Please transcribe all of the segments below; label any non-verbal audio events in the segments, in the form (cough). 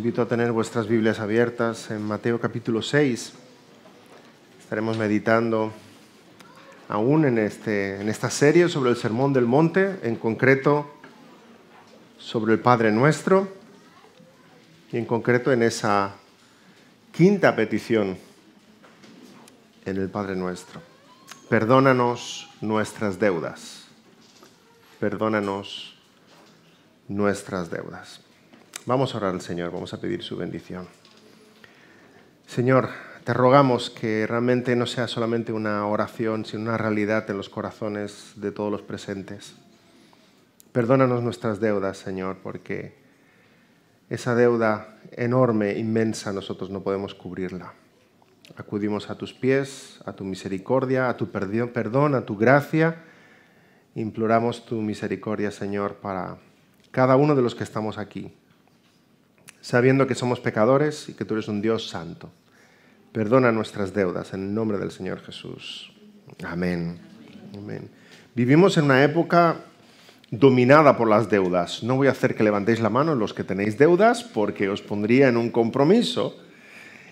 invito a tener vuestras Biblias abiertas en Mateo capítulo 6. Estaremos meditando aún en, este, esta serie sobre el Sermón del Monte, en concreto sobre el Padre Nuestro y en concreto en esa quinta petición en el Padre Nuestro. Perdónanos nuestras deudas. Perdónanos nuestras deudas. Vamos a orar al Señor, vamos a pedir su bendición. Señor, te rogamos que realmente no sea solamente una oración, sino una realidad en los corazones de todos los presentes. Perdónanos nuestras deudas, Señor, porque esa deuda enorme, inmensa, nosotros no podemos cubrirla. Acudimos a tus pies, a tu misericordia, a tu perdón, a tu gracia. Imploramos tu misericordia, Señor, para cada uno de los que estamos aquí, sabiendo que somos pecadores y que tú eres un Dios santo. Perdona nuestras deudas en el nombre del Señor Jesús. Amén. Vivimos en una época dominada por las deudas. No voy a hacer que levantéis la mano los que tenéis deudas porque os pondría en un compromiso.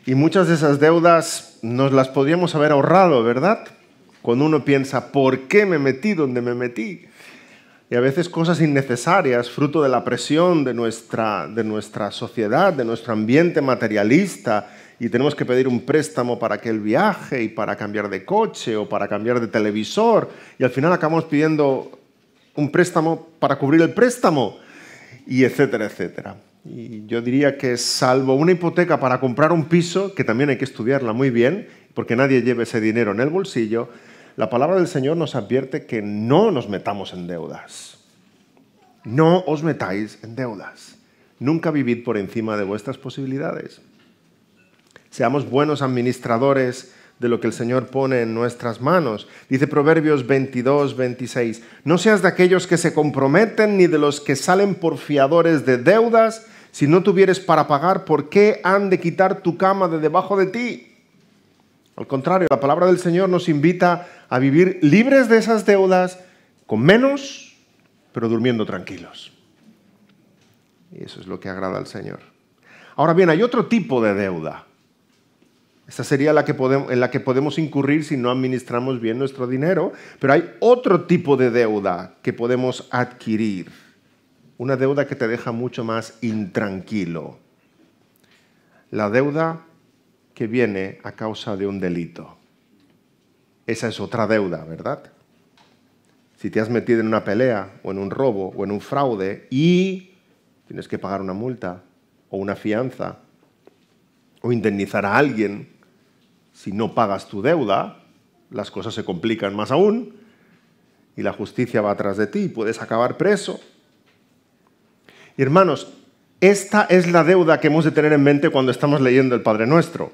Y muchas de esas deudas nos las podríamos haber ahorrado, ¿verdad? Cuando uno piensa, ¿por qué me metí donde me metí? y a veces cosas innecesarias, fruto de la presión de nuestra, de nuestra sociedad, de nuestro ambiente materialista, y tenemos que pedir un préstamo para aquel viaje y para cambiar de coche o para cambiar de televisor, y al final acabamos pidiendo un préstamo para cubrir el préstamo, y etcétera, etcétera. Y yo diría que salvo una hipoteca para comprar un piso, que también hay que estudiarla muy bien, porque nadie lleve ese dinero en el bolsillo, la palabra del Señor nos advierte que no nos metamos en deudas. No os metáis en deudas. Nunca vivid por encima de vuestras posibilidades. Seamos buenos administradores de lo que el Señor pone en nuestras manos. Dice Proverbios 22, 26, no seas de aquellos que se comprometen ni de los que salen por fiadores de deudas, si no tuvieres para pagar, ¿por qué han de quitar tu cama de debajo de ti? Al contrario, la palabra del Señor nos invita a vivir libres de esas deudas, con menos, pero durmiendo tranquilos. Y eso es lo que agrada al Señor. Ahora bien, hay otro tipo de deuda. Esta sería la que en la que podemos incurrir si no administramos bien nuestro dinero, pero hay otro tipo de deuda que podemos adquirir. Una deuda que te deja mucho más intranquilo. La deuda que viene a causa de un delito. Esa es otra deuda, ¿verdad? Si te has metido en una pelea o en un robo o en un fraude y tienes que pagar una multa o una fianza o indemnizar a alguien, si no pagas tu deuda, las cosas se complican más aún y la justicia va atrás de ti y puedes acabar preso. hermanos, esta es la deuda que hemos de tener en mente cuando estamos leyendo el Padre Nuestro.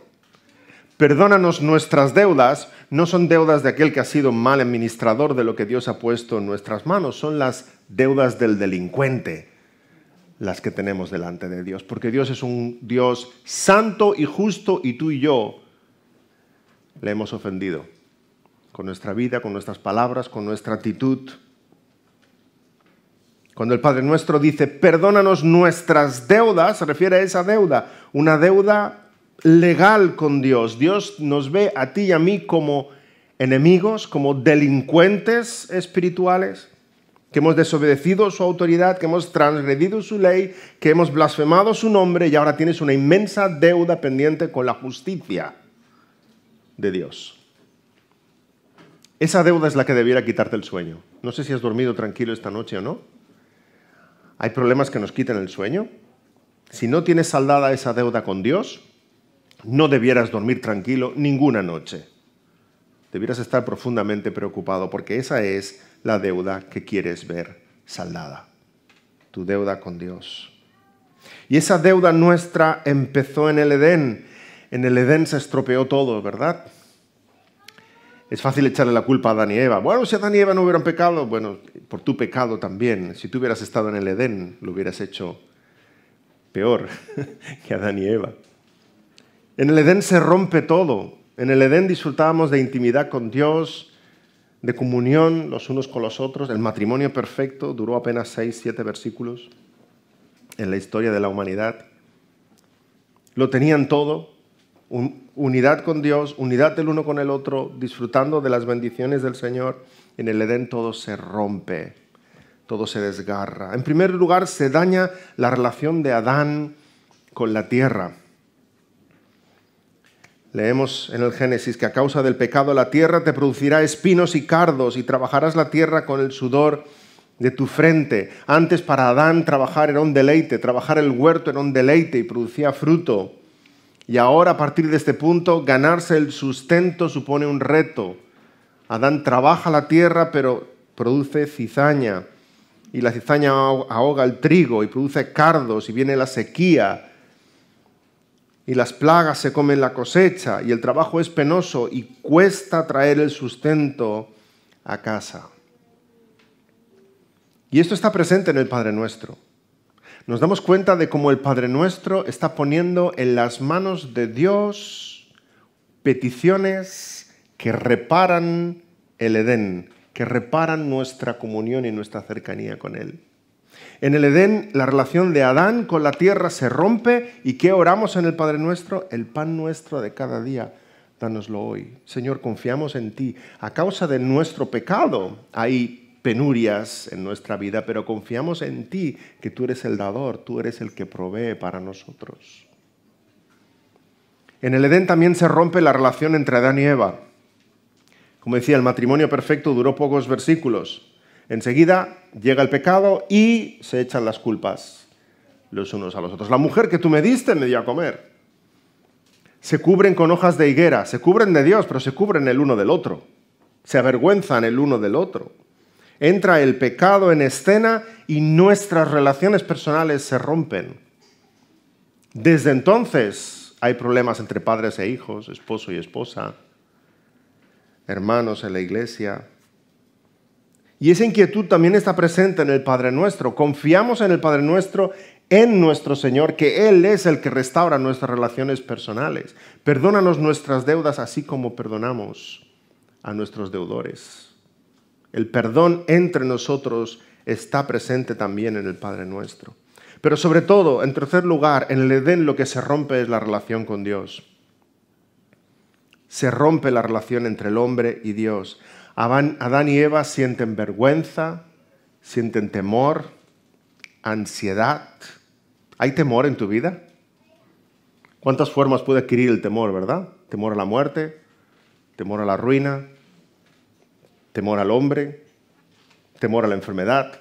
Perdónanos nuestras deudas, no son deudas de aquel que ha sido mal administrador de lo que Dios ha puesto en nuestras manos, son las deudas del delincuente las que tenemos delante de Dios, porque Dios es un Dios santo y justo y tú y yo le hemos ofendido con nuestra vida, con nuestras palabras, con nuestra actitud. Cuando el Padre nuestro dice, perdónanos nuestras deudas, se refiere a esa deuda, una deuda legal con Dios. Dios nos ve a ti y a mí como enemigos, como delincuentes espirituales, que hemos desobedecido su autoridad, que hemos transgredido su ley, que hemos blasfemado su nombre y ahora tienes una inmensa deuda pendiente con la justicia de Dios. Esa deuda es la que debiera quitarte el sueño. No sé si has dormido tranquilo esta noche o no. Hay problemas que nos quiten el sueño. Si no tienes saldada esa deuda con Dios, no debieras dormir tranquilo ninguna noche. Debieras estar profundamente preocupado porque esa es la deuda que quieres ver saldada. Tu deuda con Dios. Y esa deuda nuestra empezó en el Edén. En el Edén se estropeó todo, ¿verdad? Es fácil echarle la culpa a Adán y Eva. Bueno, si Adán y Eva no hubieran pecado, bueno, por tu pecado también. Si tú hubieras estado en el Edén, lo hubieras hecho peor (laughs) que Adán y Eva. En el Edén se rompe todo. En el Edén disfrutábamos de intimidad con Dios, de comunión los unos con los otros. El matrimonio perfecto duró apenas seis, siete versículos en la historia de la humanidad. Lo tenían todo, unidad con Dios, unidad del uno con el otro, disfrutando de las bendiciones del Señor. En el Edén todo se rompe, todo se desgarra. En primer lugar, se daña la relación de Adán con la tierra. Leemos en el Génesis que a causa del pecado la tierra te producirá espinos y cardos y trabajarás la tierra con el sudor de tu frente. Antes para Adán trabajar era un deleite, trabajar el huerto era un deleite y producía fruto. Y ahora a partir de este punto ganarse el sustento supone un reto. Adán trabaja la tierra pero produce cizaña y la cizaña ahoga el trigo y produce cardos y viene la sequía y las plagas se comen la cosecha y el trabajo es penoso y cuesta traer el sustento a casa. Y esto está presente en el Padre Nuestro. Nos damos cuenta de cómo el Padre Nuestro está poniendo en las manos de Dios peticiones que reparan el Edén, que reparan nuestra comunión y nuestra cercanía con Él. En el Edén la relación de Adán con la tierra se rompe y ¿qué oramos en el Padre nuestro? El pan nuestro de cada día, dánoslo hoy. Señor, confiamos en ti. A causa de nuestro pecado hay penurias en nuestra vida, pero confiamos en ti, que tú eres el dador, tú eres el que provee para nosotros. En el Edén también se rompe la relación entre Adán y Eva. Como decía, el matrimonio perfecto duró pocos versículos. Enseguida llega el pecado y se echan las culpas los unos a los otros. La mujer que tú me diste me dio a comer. Se cubren con hojas de higuera, se cubren de Dios, pero se cubren el uno del otro. Se avergüenzan el uno del otro. Entra el pecado en escena y nuestras relaciones personales se rompen. Desde entonces hay problemas entre padres e hijos, esposo y esposa, hermanos en la iglesia, y esa inquietud también está presente en el Padre Nuestro. Confiamos en el Padre Nuestro, en nuestro Señor, que Él es el que restaura nuestras relaciones personales. Perdónanos nuestras deudas así como perdonamos a nuestros deudores. El perdón entre nosotros está presente también en el Padre Nuestro. Pero sobre todo, en tercer lugar, en el Edén lo que se rompe es la relación con Dios. Se rompe la relación entre el hombre y Dios. Adán y Eva sienten vergüenza, sienten temor, ansiedad. ¿Hay temor en tu vida? ¿Cuántas formas puede adquirir el temor, verdad? Temor a la muerte, temor a la ruina, temor al hombre, temor a la enfermedad.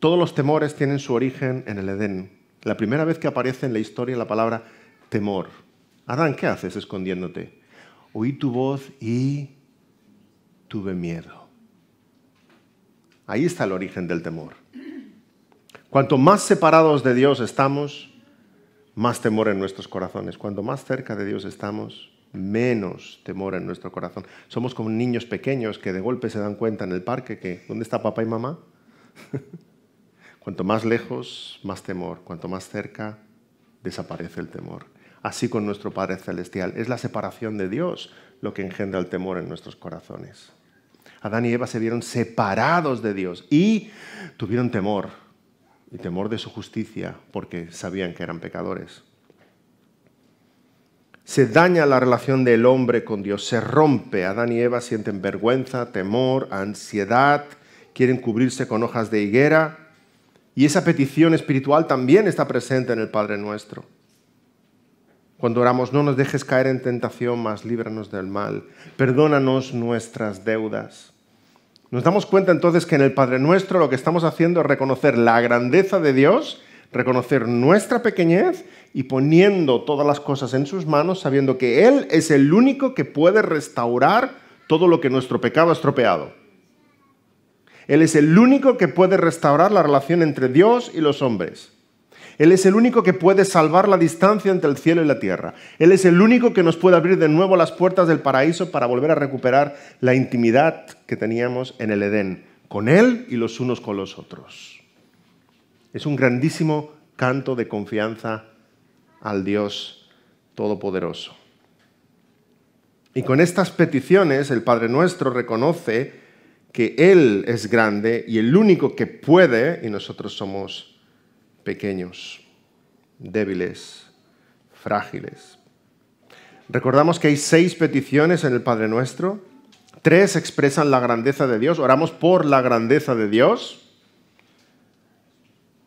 Todos los temores tienen su origen en el Edén. La primera vez que aparece en la historia la palabra temor. Adán, ¿qué haces escondiéndote? Oí tu voz y tuve miedo. Ahí está el origen del temor. Cuanto más separados de Dios estamos, más temor en nuestros corazones. Cuanto más cerca de Dios estamos, menos temor en nuestro corazón. Somos como niños pequeños que de golpe se dan cuenta en el parque que ¿dónde está papá y mamá? (laughs) Cuanto más lejos, más temor. Cuanto más cerca, desaparece el temor. Así con nuestro Padre Celestial. Es la separación de Dios lo que engendra el temor en nuestros corazones. Adán y Eva se vieron separados de Dios y tuvieron temor, y temor de su justicia, porque sabían que eran pecadores. Se daña la relación del hombre con Dios, se rompe. Adán y Eva sienten vergüenza, temor, ansiedad, quieren cubrirse con hojas de higuera. Y esa petición espiritual también está presente en el Padre nuestro. Cuando oramos, no nos dejes caer en tentación, mas líbranos del mal. Perdónanos nuestras deudas. Nos damos cuenta entonces que en el Padre Nuestro lo que estamos haciendo es reconocer la grandeza de Dios, reconocer nuestra pequeñez y poniendo todas las cosas en sus manos, sabiendo que Él es el único que puede restaurar todo lo que nuestro pecado ha estropeado. Él es el único que puede restaurar la relación entre Dios y los hombres. Él es el único que puede salvar la distancia entre el cielo y la tierra. Él es el único que nos puede abrir de nuevo las puertas del paraíso para volver a recuperar la intimidad que teníamos en el Edén, con Él y los unos con los otros. Es un grandísimo canto de confianza al Dios Todopoderoso. Y con estas peticiones el Padre Nuestro reconoce que Él es grande y el único que puede, y nosotros somos pequeños, débiles, frágiles. Recordamos que hay seis peticiones en el Padre Nuestro. Tres expresan la grandeza de Dios. Oramos por la grandeza de Dios.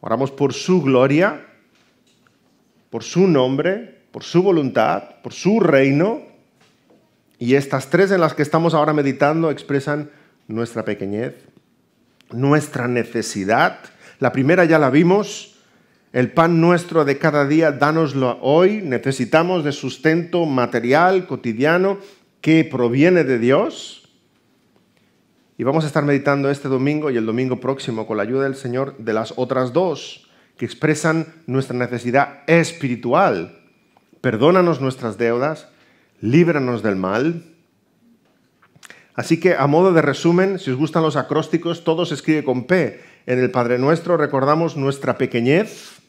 Oramos por su gloria, por su nombre, por su voluntad, por su reino. Y estas tres en las que estamos ahora meditando expresan nuestra pequeñez, nuestra necesidad. La primera ya la vimos, el pan nuestro de cada día, dánoslo hoy. Necesitamos de sustento material, cotidiano, que proviene de Dios. Y vamos a estar meditando este domingo y el domingo próximo, con la ayuda del Señor, de las otras dos que expresan nuestra necesidad espiritual. Perdónanos nuestras deudas, líbranos del mal. Así que a modo de resumen, si os gustan los acrósticos, todo se escribe con P. En el Padre Nuestro recordamos nuestra pequeñez,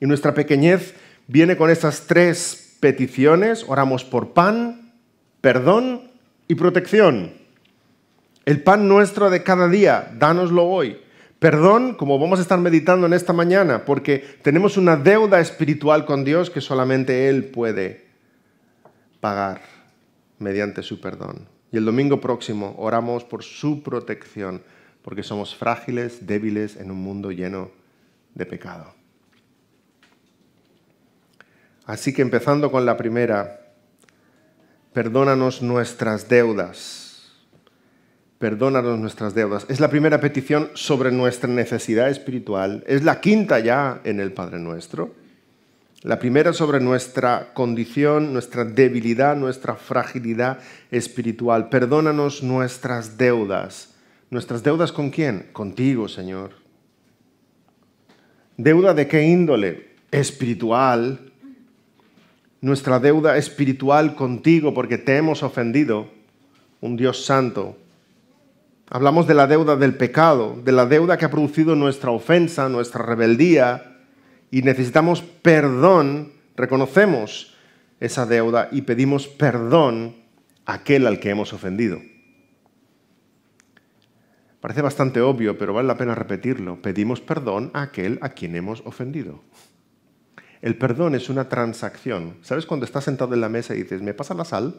y nuestra pequeñez viene con estas tres peticiones. Oramos por pan, perdón y protección. El pan nuestro de cada día, dánoslo hoy. Perdón, como vamos a estar meditando en esta mañana, porque tenemos una deuda espiritual con Dios que solamente Él puede pagar mediante su perdón. Y el domingo próximo oramos por su protección, porque somos frágiles, débiles en un mundo lleno de pecado. Así que empezando con la primera, perdónanos nuestras deudas. Perdónanos nuestras deudas. Es la primera petición sobre nuestra necesidad espiritual. Es la quinta ya en el Padre Nuestro. La primera sobre nuestra condición, nuestra debilidad, nuestra fragilidad espiritual. Perdónanos nuestras deudas. ¿Nuestras deudas con quién? Contigo, Señor. ¿Deuda de qué índole? Espiritual, nuestra deuda espiritual contigo porque te hemos ofendido, un Dios santo. Hablamos de la deuda del pecado, de la deuda que ha producido nuestra ofensa, nuestra rebeldía, y necesitamos perdón, reconocemos esa deuda y pedimos perdón a aquel al que hemos ofendido. Parece bastante obvio, pero vale la pena repetirlo. Pedimos perdón a aquel a quien hemos ofendido. El perdón es una transacción. ¿Sabes cuando estás sentado en la mesa y dices, ¿me pasa la sal?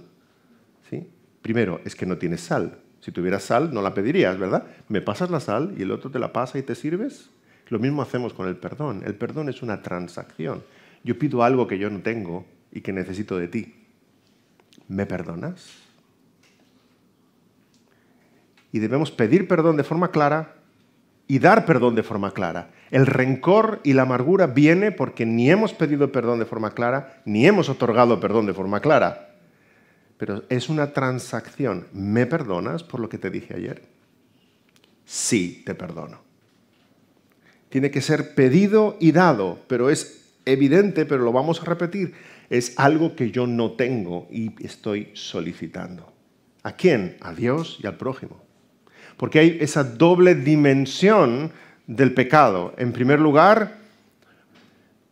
¿Sí? Primero, es que no tienes sal. Si tuvieras sal, no la pedirías, ¿verdad? Me pasas la sal y el otro te la pasa y te sirves. Lo mismo hacemos con el perdón. El perdón es una transacción. Yo pido algo que yo no tengo y que necesito de ti. ¿Me perdonas? Y debemos pedir perdón de forma clara, y dar perdón de forma clara. El rencor y la amargura viene porque ni hemos pedido perdón de forma clara, ni hemos otorgado perdón de forma clara. Pero es una transacción. ¿Me perdonas por lo que te dije ayer? Sí, te perdono. Tiene que ser pedido y dado, pero es evidente, pero lo vamos a repetir. Es algo que yo no tengo y estoy solicitando. ¿A quién? A Dios y al prójimo porque hay esa doble dimensión del pecado. En primer lugar,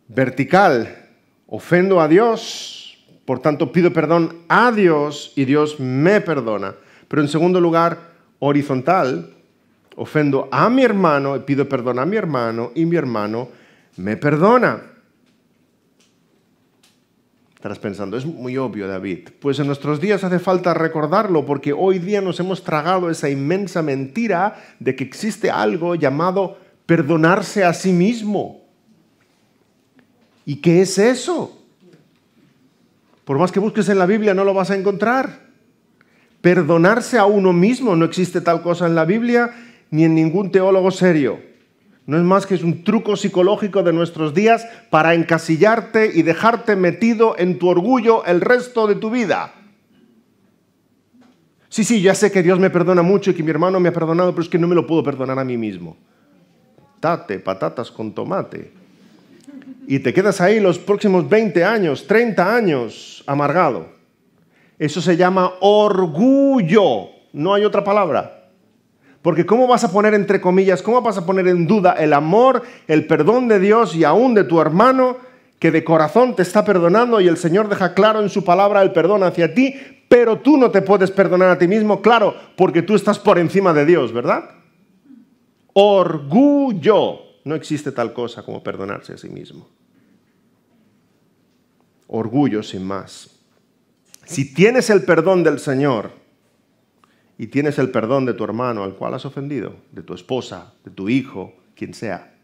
vertical, ofendo a Dios, por tanto pido perdón a Dios y Dios me perdona. Pero en segundo lugar, horizontal, ofendo a mi hermano y pido perdón a mi hermano y mi hermano me perdona. Estarás pensando, es muy obvio, David. Pues en nuestros días hace falta recordarlo porque hoy día nos hemos tragado esa inmensa mentira de que existe algo llamado perdonarse a sí mismo. ¿Y qué es eso? Por más que busques en la Biblia no lo vas a encontrar. Perdonarse a uno mismo no existe tal cosa en la Biblia ni en ningún teólogo serio no es más que es un truco psicológico de nuestros días para encasillarte y dejarte metido en tu orgullo el resto de tu vida. Sí, sí, ya sé que Dios me perdona mucho y que mi hermano me ha perdonado, pero es que no me lo puedo perdonar a mí mismo. Tate, patatas con tomate. Y te quedas ahí los próximos 20 años, 30 años amargado. Eso se llama orgullo. No hay otra palabra. Porque ¿cómo vas a poner entre comillas, cómo vas a poner en duda el amor, el perdón de Dios y aún de tu hermano que de corazón te está perdonando y el Señor deja claro en su palabra el perdón hacia ti, pero tú no te puedes perdonar a ti mismo, claro, porque tú estás por encima de Dios, ¿verdad? Orgullo. No existe tal cosa como perdonarse a sí mismo. Orgullo sin más. Si tienes el perdón del Señor, y tienes el perdón de tu hermano al cual has ofendido, de tu esposa, de tu hijo, quien sea,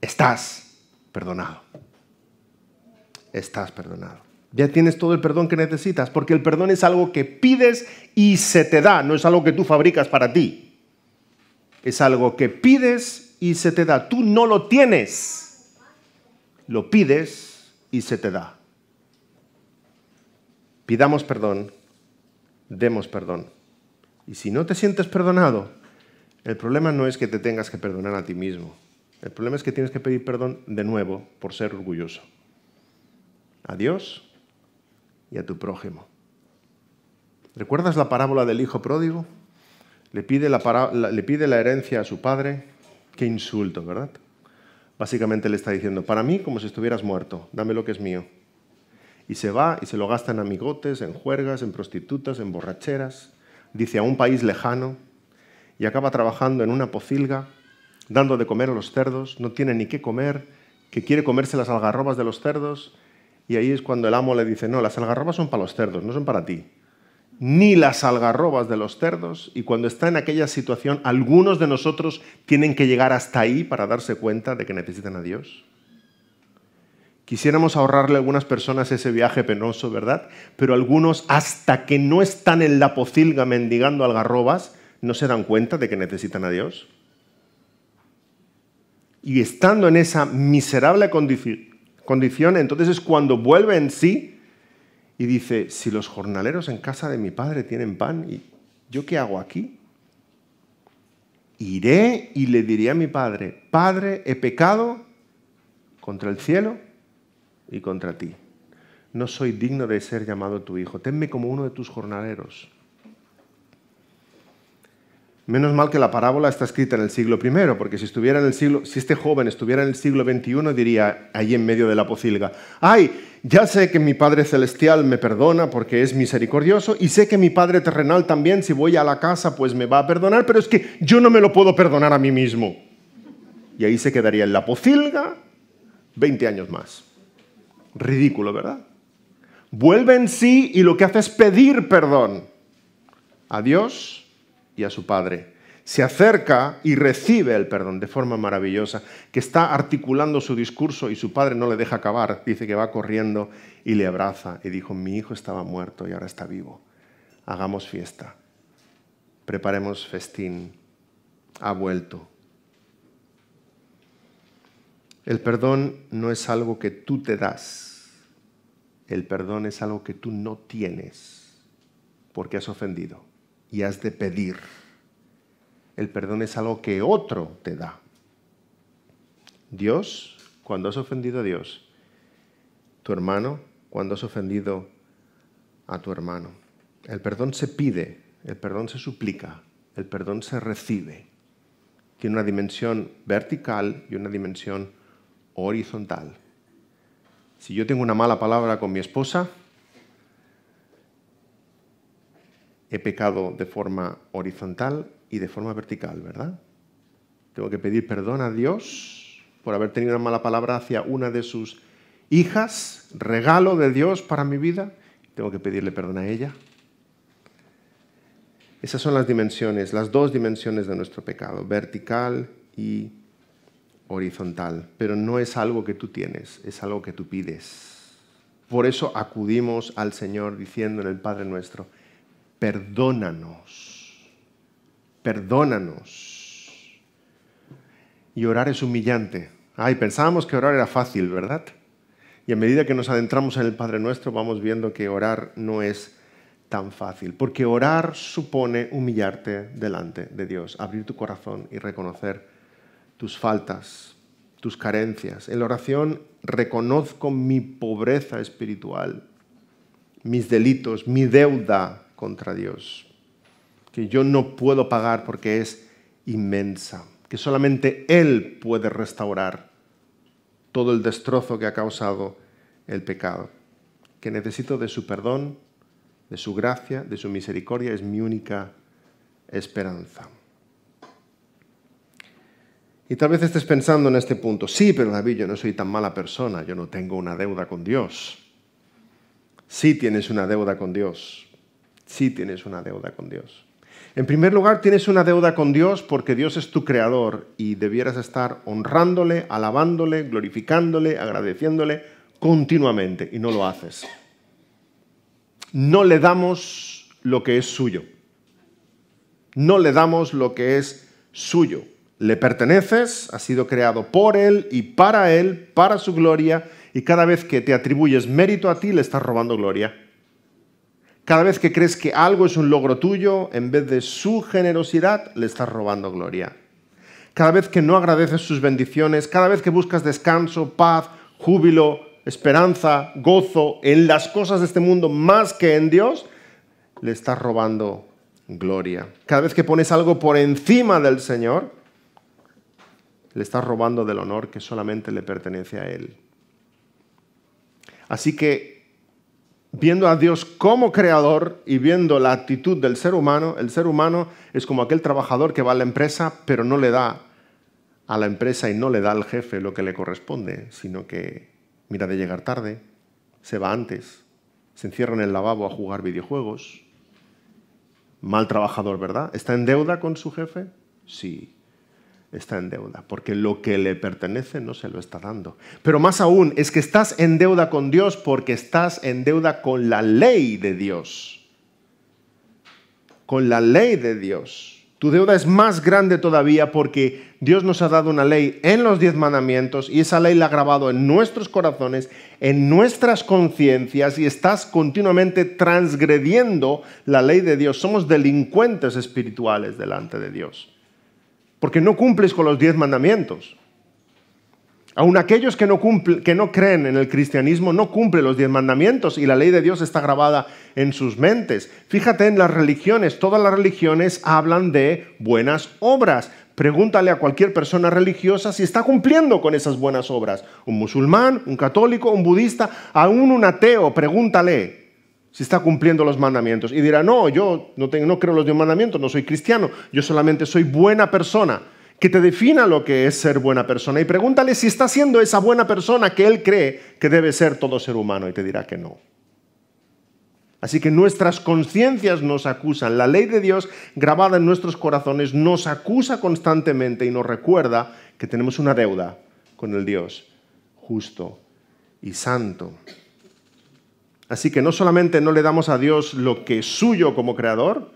estás perdonado. Estás perdonado. Ya tienes todo el perdón que necesitas, porque el perdón es algo que pides y se te da, no es algo que tú fabricas para ti. Es algo que pides y se te da. Tú no lo tienes. Lo pides y se te da. Pidamos perdón, demos perdón. Y si no te sientes perdonado, el problema no es que te tengas que perdonar a ti mismo. El problema es que tienes que pedir perdón de nuevo por ser orgulloso. A Dios y a tu prójimo. ¿Recuerdas la parábola del hijo pródigo? Le pide la, herencia a su padre. Qué insulto, ¿verdad? Básicamente le está diciendo, para mí como si estuvieras muerto, dame lo que es mío. Y se va y se lo gasta en amigotes, en juergas, en prostitutas, en borracheras, dice, a un país lejano, y acaba trabajando en una pocilga, dando de comer a los cerdos, no tiene ni qué comer, que quiere comerse las algarrobas de los cerdos, y ahí es cuando el amo le dice, no, las algarrobas son para los cerdos, no son para ti. Ni las algarrobas de los cerdos, y cuando está en aquella situación, algunos de nosotros tienen que llegar hasta ahí para darse cuenta de que necesitan a Dios. Quisiéramos ahorrarle a algunas personas ese viaje penoso, ¿verdad? Pero algunos, hasta que no están en la pocilga mendigando algarrobas, no se dan cuenta de que necesitan a Dios. Y estando en esa miserable condición, entonces es cuando vuelve en sí y dice, si los jornaleros en casa de mi padre tienen pan, ¿y yo qué hago aquí? Iré y le diré a mi padre, Padre, he pecado contra el cielo y contra ti. No soy digno de ser llamado tu hijo. Tenme como uno de tus jornaleros. Menos mal que la parábola está escrita en el siglo I, porque si, estuviera en el siglo, si este joven estuviera en el siglo XXI, diría ahí en medio de la pocilga, ay, ya sé que mi Padre Celestial me perdona porque es misericordioso, y sé que mi Padre Terrenal también, si voy a la casa, pues me va a perdonar, pero es que yo no me lo puedo perdonar a mí mismo. Y ahí se quedaría en la pocilga 20 años más. Ridículo, ¿verdad? Vuelve en sí y lo que hace es pedir perdón a Dios y a su Padre. Se acerca y recibe el perdón de forma maravillosa, que está articulando su discurso y su padre no le deja acabar. Dice que va corriendo y le abraza y dijo, mi hijo estaba muerto y ahora está vivo. Hagamos fiesta, preparemos festín. Ha vuelto el perdón no es algo que tú te das. El perdón es algo que tú no tienes porque has ofendido y has de pedir. El perdón es algo que otro te da. Dios, cuando has ofendido a Dios, tu hermano, cuando has ofendido a tu hermano. El perdón se pide, el perdón se suplica, el perdón se recibe. Tiene una dimensión vertical y una dimensión horizontal. Si yo tengo una mala palabra con mi esposa, he pecado de forma horizontal y de forma vertical, ¿verdad? Tengo que pedir perdón a Dios por haber tenido una mala palabra hacia una de sus hijas, regalo de Dios para mi vida. Tengo que pedirle perdón a ella. Esas son las dimensiones, las dos dimensiones de nuestro pecado, vertical y horizontal, pero no es algo que tú tienes, es algo que tú pides. Por eso acudimos al Señor diciendo en el Padre nuestro, perdónanos, perdónanos. Y orar es humillante. Ay, pensábamos que orar era fácil, ¿verdad? Y a medida que nos adentramos en el Padre Nuestro, vamos viendo que orar no es tan fácil, porque orar supone humillarte delante de Dios, abrir tu corazón y reconocer tus faltas, tus carencias. En la oración reconozco mi pobreza espiritual, mis delitos, mi deuda contra Dios, que yo no puedo pagar porque es inmensa, que solamente Él puede restaurar todo el destrozo que ha causado el pecado, que necesito de su perdón, de su gracia, de su misericordia, es mi única esperanza. Y tal vez estés pensando en este punto, sí, pero David, yo no soy tan mala persona, yo no tengo una deuda con Dios. Sí tienes una deuda con Dios, sí tienes una deuda con Dios. En primer lugar, tienes una deuda con Dios porque Dios es tu creador y debieras estar honrándole, alabándole, glorificándole, agradeciéndole continuamente y no lo haces. No le damos lo que es suyo. No le damos lo que es suyo. Le perteneces, ha sido creado por Él y para Él, para su gloria, y cada vez que te atribuyes mérito a ti, le estás robando gloria. Cada vez que crees que algo es un logro tuyo, en vez de su generosidad, le estás robando gloria. Cada vez que no agradeces sus bendiciones, cada vez que buscas descanso, paz, júbilo, esperanza, gozo en las cosas de este mundo más que en Dios, le estás robando gloria. Cada vez que pones algo por encima del Señor, le estás robando del honor que solamente le pertenece a Él. Así que, viendo a Dios como creador y viendo la actitud del ser humano, el ser humano es como aquel trabajador que va a la empresa, pero no le da a la empresa y no le da al jefe lo que le corresponde, sino que mira de llegar tarde, se va antes, se encierra en el lavabo a jugar videojuegos. Mal trabajador, ¿verdad? ¿Está en deuda con su jefe? Sí está en deuda, porque lo que le pertenece no se lo está dando. Pero más aún es que estás en deuda con Dios porque estás en deuda con la ley de Dios. Con la ley de Dios. Tu deuda es más grande todavía porque Dios nos ha dado una ley en los diez mandamientos y esa ley la ha grabado en nuestros corazones, en nuestras conciencias y estás continuamente transgrediendo la ley de Dios. Somos delincuentes espirituales delante de Dios porque no cumples con los diez mandamientos. Aun aquellos que no, que no creen en el cristianismo no cumplen los diez mandamientos y la ley de Dios está grabada en sus mentes. Fíjate en las religiones, todas las religiones hablan de buenas obras. Pregúntale a cualquier persona religiosa si está cumpliendo con esas buenas obras. Un musulmán, un católico, un budista, aún un ateo, pregúntale si está cumpliendo los mandamientos. Y dirá, no, yo no, tengo, no creo los mandamientos, no soy cristiano, yo solamente soy buena persona. Que te defina lo que es ser buena persona y pregúntale si está siendo esa buena persona que él cree que debe ser todo ser humano y te dirá que no. Así que nuestras conciencias nos acusan. La ley de Dios grabada en nuestros corazones nos acusa constantemente y nos recuerda que tenemos una deuda con el Dios justo y santo. Así que no solamente no le damos a Dios lo que es suyo como creador,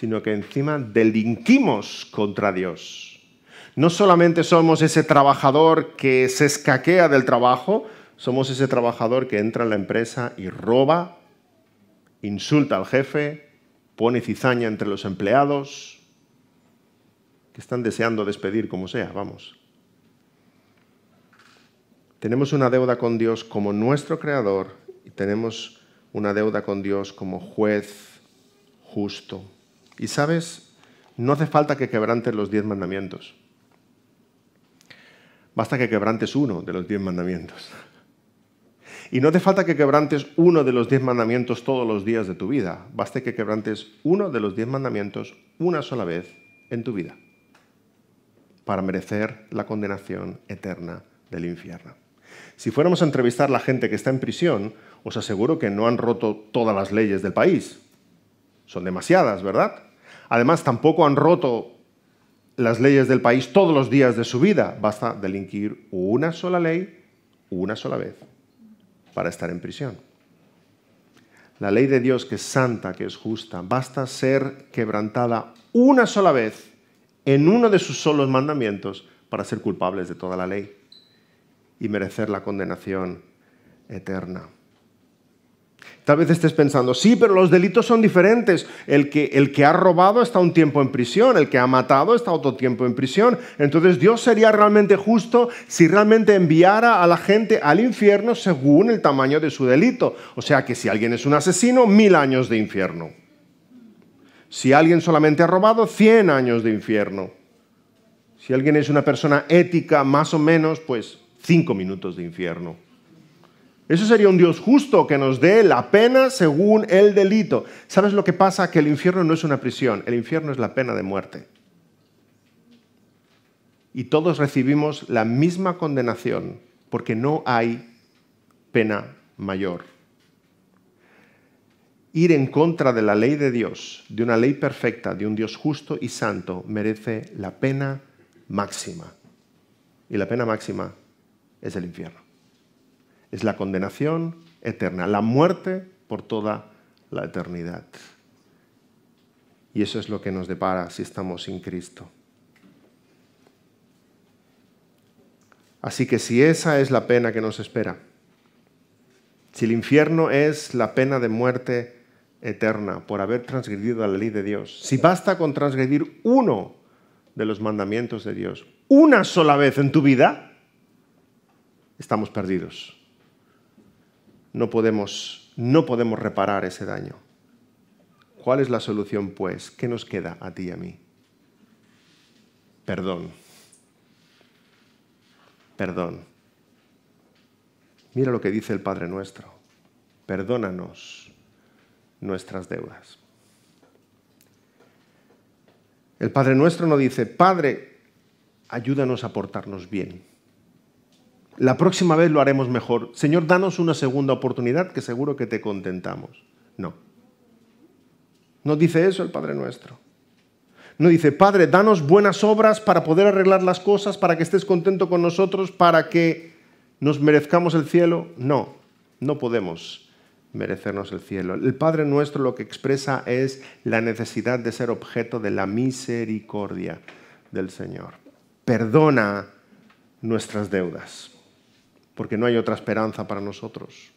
sino que encima delinquimos contra Dios. No solamente somos ese trabajador que se escaquea del trabajo, somos ese trabajador que entra en la empresa y roba, insulta al jefe, pone cizaña entre los empleados, que están deseando despedir como sea, vamos. Tenemos una deuda con Dios como nuestro creador y tenemos una deuda con Dios como juez justo. Y sabes, no hace falta que quebrantes los diez mandamientos. Basta que quebrantes uno de los diez mandamientos. Y no hace falta que quebrantes uno de los diez mandamientos todos los días de tu vida. Basta que quebrantes uno de los diez mandamientos una sola vez en tu vida para merecer la condenación eterna del infierno. Si fuéramos a entrevistar a la gente que está en prisión, os aseguro que no han roto todas las leyes del país. Son demasiadas, ¿verdad? Además, tampoco han roto las leyes del país todos los días de su vida. Basta delinquir una sola ley una sola vez para estar en prisión. La ley de Dios que es santa, que es justa, basta ser quebrantada una sola vez en uno de sus solos mandamientos para ser culpables de toda la ley y merecer la condenación eterna. Tal vez estés pensando, sí, pero los delitos son diferentes. El que, el que ha robado está un tiempo en prisión, el que ha matado está otro tiempo en prisión. Entonces Dios sería realmente justo si realmente enviara a la gente al infierno según el tamaño de su delito. O sea que si alguien es un asesino, mil años de infierno. Si alguien solamente ha robado, cien años de infierno. Si alguien es una persona ética, más o menos, pues cinco minutos de infierno. Eso sería un Dios justo que nos dé la pena según el delito. ¿Sabes lo que pasa? Que el infierno no es una prisión, el infierno es la pena de muerte. Y todos recibimos la misma condenación porque no hay pena mayor. Ir en contra de la ley de Dios, de una ley perfecta, de un Dios justo y santo, merece la pena máxima. Y la pena máxima es el infierno es la condenación eterna, la muerte por toda la eternidad. Y eso es lo que nos depara si estamos sin Cristo. Así que si esa es la pena que nos espera, si el infierno es la pena de muerte eterna por haber transgredido la ley de Dios, si basta con transgredir uno de los mandamientos de Dios una sola vez en tu vida, estamos perdidos no podemos, reparar ese daño. ¿Cuál es la solución, pues? ¿Qué nos queda a ti y a mí? Perdón. Perdón. Mira lo que dice el Padre nuestro. Perdónanos nuestras deudas. El Padre nuestro no dice, Padre, ayúdanos a portarnos bien. La próxima vez lo haremos mejor. Señor, danos una segunda oportunidad que seguro que te contentamos. No. No dice eso el Padre nuestro. No dice, Padre, danos buenas obras para poder arreglar las cosas, para que estés contento con nosotros, para que nos merezcamos el cielo. No, no podemos merecernos el cielo. El Padre nuestro lo que expresa es la necesidad de ser objeto de la misericordia del Señor. Perdona nuestras deudas porque no hay otra esperanza para nosotros.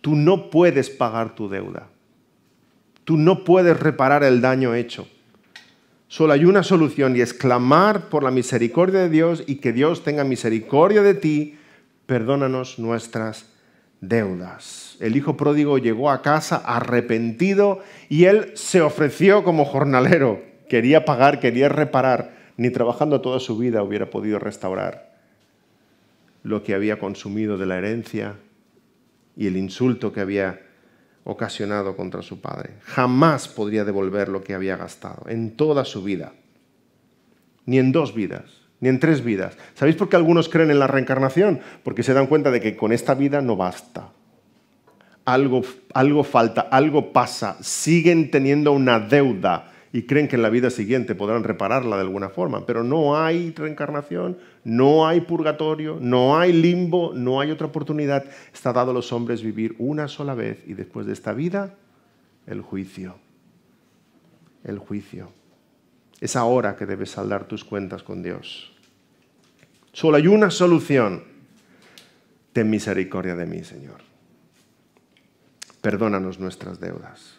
Tú no puedes pagar tu deuda. Tú no puedes reparar el daño hecho. Solo hay una solución y es clamar por la misericordia de Dios y que Dios tenga misericordia de ti. Perdónanos nuestras deudas. El hijo pródigo llegó a casa arrepentido y él se ofreció como jornalero. Quería pagar, quería reparar. Ni trabajando toda su vida hubiera podido restaurar lo que había consumido de la herencia y el insulto que había ocasionado contra su padre. Jamás podría devolver lo que había gastado en toda su vida, ni en dos vidas, ni en tres vidas. ¿Sabéis por qué algunos creen en la reencarnación? Porque se dan cuenta de que con esta vida no basta. Algo, algo falta, algo pasa, siguen teniendo una deuda y creen que en la vida siguiente podrán repararla de alguna forma, pero no hay reencarnación, no hay purgatorio, no hay limbo, no hay otra oportunidad. Está dado a los hombres vivir una sola vez y después de esta vida, el juicio. El juicio. Es ahora que debes saldar tus cuentas con Dios. Solo hay una solución. Ten misericordia de mí, Señor. Perdónanos nuestras deudas.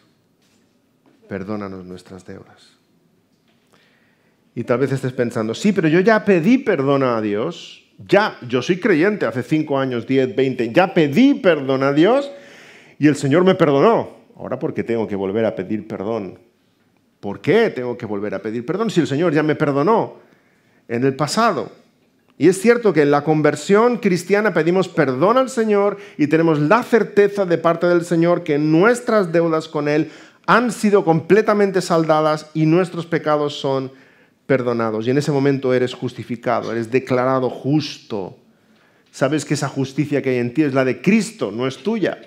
Perdónanos nuestras deudas. Y tal vez estés pensando, sí, pero yo ya pedí perdón a Dios, ya, yo soy creyente hace 5 años, 10, 20, ya pedí perdón a Dios y el Señor me perdonó. Ahora, ¿por qué tengo que volver a pedir perdón? ¿Por qué tengo que volver a pedir perdón si el Señor ya me perdonó en el pasado? Y es cierto que en la conversión cristiana pedimos perdón al Señor y tenemos la certeza de parte del Señor que nuestras deudas con Él han sido completamente saldadas y nuestros pecados son perdonados y en ese momento eres justificado, eres declarado justo. Sabes que esa justicia que hay en ti es la de Cristo, no es tuya,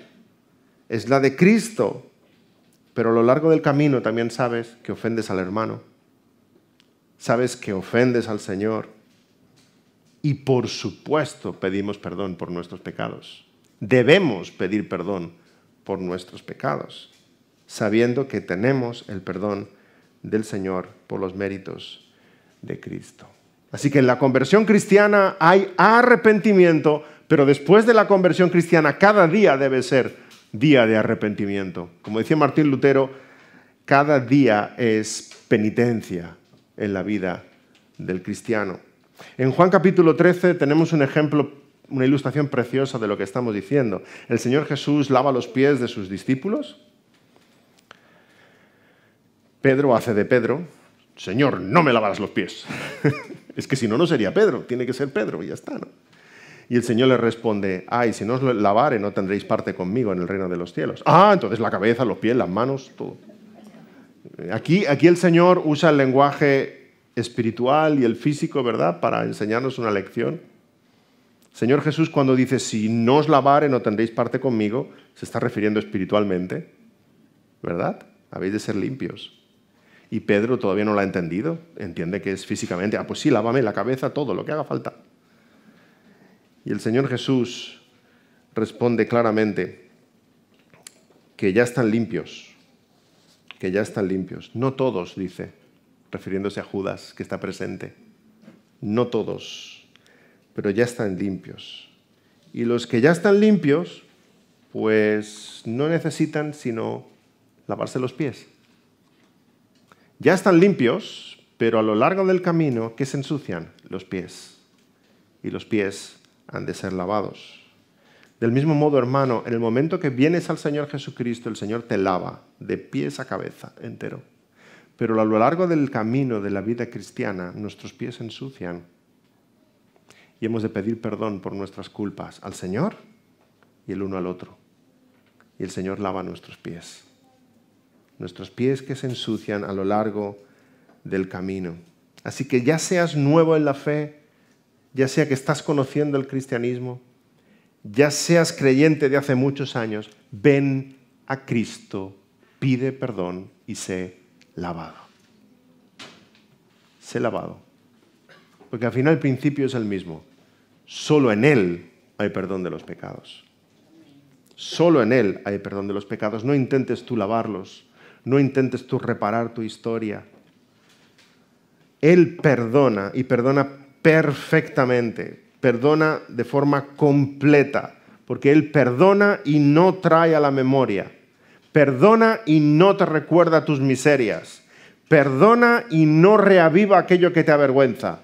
es la de Cristo. Pero a lo largo del camino también sabes que ofendes al hermano, sabes que ofendes al Señor y por supuesto pedimos perdón por nuestros pecados. Debemos pedir perdón por nuestros pecados, sabiendo que tenemos el perdón del Señor por los méritos de Cristo. Así que en la conversión cristiana hay arrepentimiento, pero después de la conversión cristiana cada día debe ser día de arrepentimiento. Como decía Martín Lutero, cada día es penitencia en la vida del cristiano. En Juan capítulo 13 tenemos un ejemplo, una ilustración preciosa de lo que estamos diciendo. El Señor Jesús lava los pies de sus discípulos. Pedro hace de Pedro, Señor, no me lavarás los pies. (laughs) es que si no, no sería Pedro, tiene que ser Pedro y ya está, ¿no? Y el Señor le responde, ay, si no os lavare no tendréis parte conmigo en el reino de los cielos. Ah, entonces la cabeza, los pies, las manos, todo. Aquí, aquí el Señor usa el lenguaje espiritual y el físico, ¿verdad?, para enseñarnos una lección. Señor Jesús cuando dice, si no os lavare no tendréis parte conmigo, se está refiriendo espiritualmente, ¿verdad? Habéis de ser limpios. Y Pedro todavía no lo ha entendido, entiende que es físicamente, ah, pues sí, lávame la cabeza, todo lo que haga falta. Y el Señor Jesús responde claramente que ya están limpios, que ya están limpios. No todos, dice, refiriéndose a Judas, que está presente. No todos, pero ya están limpios. Y los que ya están limpios, pues no necesitan sino lavarse los pies. Ya están limpios, pero a lo largo del camino, ¿qué se ensucian? Los pies. Y los pies han de ser lavados. Del mismo modo, hermano, en el momento que vienes al Señor Jesucristo, el Señor te lava de pies a cabeza entero. Pero a lo largo del camino de la vida cristiana, nuestros pies ensucian. Y hemos de pedir perdón por nuestras culpas al Señor y el uno al otro. Y el Señor lava nuestros pies nuestros pies que se ensucian a lo largo del camino. Así que ya seas nuevo en la fe, ya sea que estás conociendo el cristianismo, ya seas creyente de hace muchos años, ven a Cristo, pide perdón y sé lavado. Sé lavado. Porque al final el principio es el mismo. Solo en Él hay perdón de los pecados. Solo en Él hay perdón de los pecados. No intentes tú lavarlos no intentes tú reparar tu historia. Él perdona y perdona perfectamente, perdona de forma completa, porque Él perdona y no trae a la memoria, perdona y no te recuerda tus miserias, perdona y no reaviva aquello que te avergüenza.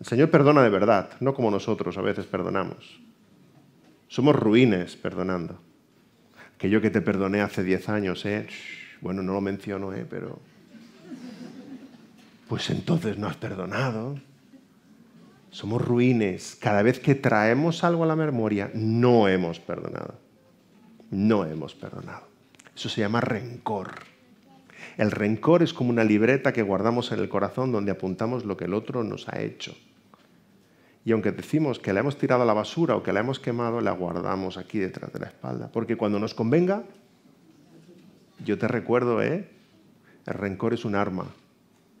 El Señor perdona de verdad, no como nosotros a veces perdonamos. Somos ruines perdonando. Aquello que te perdoné hace 10 años, ¿eh? Bueno, no lo menciono, ¿eh? pero... Pues entonces no has perdonado. Somos ruines. Cada vez que traemos algo a la memoria, no hemos perdonado. No hemos perdonado. Eso se llama rencor. El rencor es como una libreta que guardamos en el corazón donde apuntamos lo que el otro nos ha hecho. Y aunque decimos que la hemos tirado a la basura o que la hemos quemado, la guardamos aquí detrás de la espalda. Porque cuando nos convenga, yo te recuerdo, ¿eh? El rencor es un arma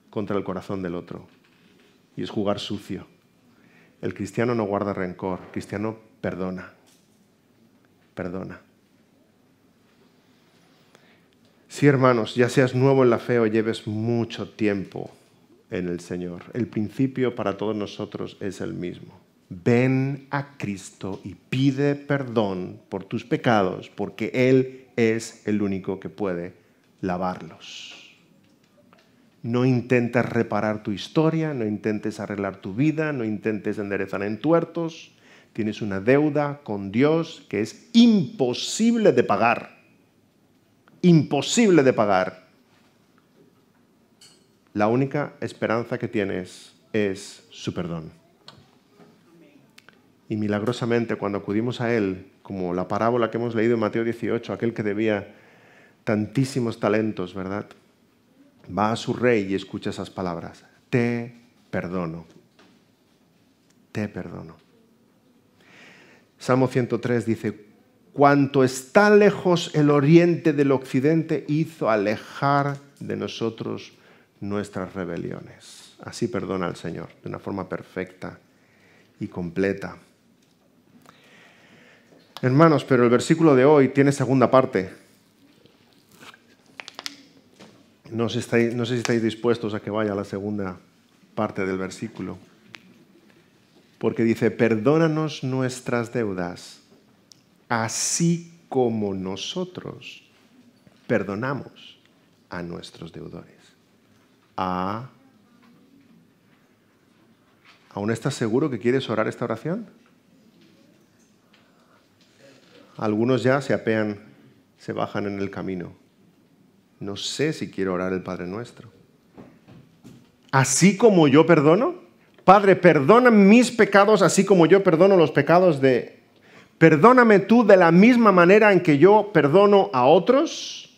contra el corazón del otro y es jugar sucio. El cristiano no guarda rencor, el cristiano perdona, perdona. Sí, hermanos, ya seas nuevo en la fe o lleves mucho tiempo en el Señor, el principio para todos nosotros es el mismo ven a Cristo y pide perdón por tus pecados, porque Él es el único que puede lavarlos. No intentes reparar tu historia, no intentes arreglar tu vida, no intentes enderezar en tuertos. Tienes una deuda con Dios que es imposible de pagar. Imposible de pagar. La única esperanza que tienes es su perdón y milagrosamente cuando acudimos a Él, como la parábola que hemos leído en Mateo 18, aquel que debía tantísimos talentos, ¿verdad? Va a su rey y escucha esas palabras. Te perdono. Te perdono. Salmo 103 dice, cuanto está lejos el oriente del occidente hizo alejar de nosotros nuestras rebeliones. Así perdona al Señor, de una forma perfecta y completa. Hermanos, pero el versículo de hoy tiene segunda parte. No, sé si estáis dispuestos a que vaya la segunda parte del versículo. Porque dice, perdónanos nuestras deudas, así como nosotros perdonamos a nuestros deudores. Ah. ¿Aún estás seguro que quieres orar esta oración? Algunos ya se apean, se bajan en el camino. No sé si quiero orar el Padre Nuestro. Así como yo perdono, Padre, perdona mis pecados así como yo perdono los pecados de... Perdóname tú de la misma manera en que yo perdono a otros.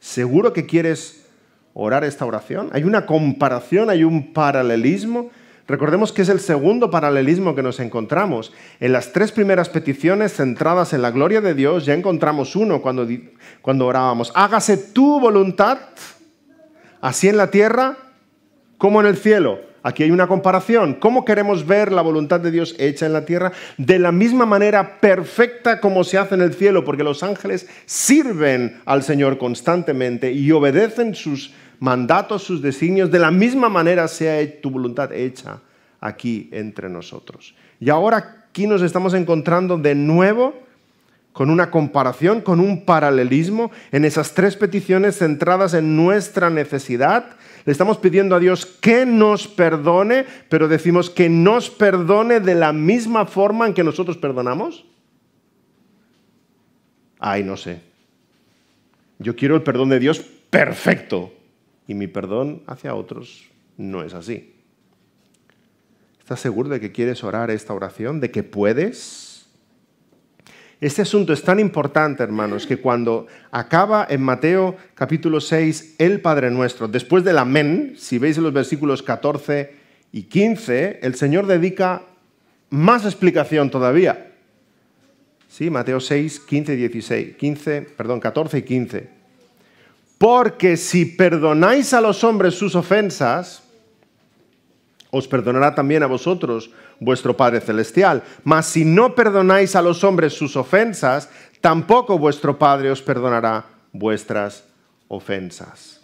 ¿Seguro que quieres orar esta oración? Hay una comparación, hay un paralelismo. Recordemos que es el segundo paralelismo que nos encontramos. En las tres primeras peticiones centradas en la gloria de Dios ya encontramos uno cuando, cuando orábamos. Hágase tu voluntad, así en la tierra como en el cielo. Aquí hay una comparación. ¿Cómo queremos ver la voluntad de Dios hecha en la tierra? De la misma manera perfecta como se hace en el cielo, porque los ángeles sirven al Señor constantemente y obedecen sus mandatos, sus designios, de la misma manera sea tu voluntad hecha aquí entre nosotros. Y ahora aquí nos estamos encontrando de nuevo con una comparación, con un paralelismo en esas tres peticiones centradas en nuestra necesidad. Le estamos pidiendo a Dios que nos perdone, pero decimos que nos perdone de la misma forma en que nosotros perdonamos. Ay, no sé. Yo quiero el perdón de Dios perfecto y mi perdón hacia otros no es así. ¿Estás seguro de que quieres orar esta oración? ¿De que puedes? Este asunto es tan importante, hermanos, que cuando acaba en Mateo capítulo 6 el Padre Nuestro, después del amén, si veis en los versículos 14 y 15, el Señor dedica más explicación todavía. Sí, Mateo 6, 15 16, 15, perdón, 14 y 15. Porque si perdonáis a los hombres sus ofensas, os perdonará también a vosotros vuestro Padre Celestial. Mas si no perdonáis a los hombres sus ofensas, tampoco vuestro Padre os perdonará vuestras ofensas.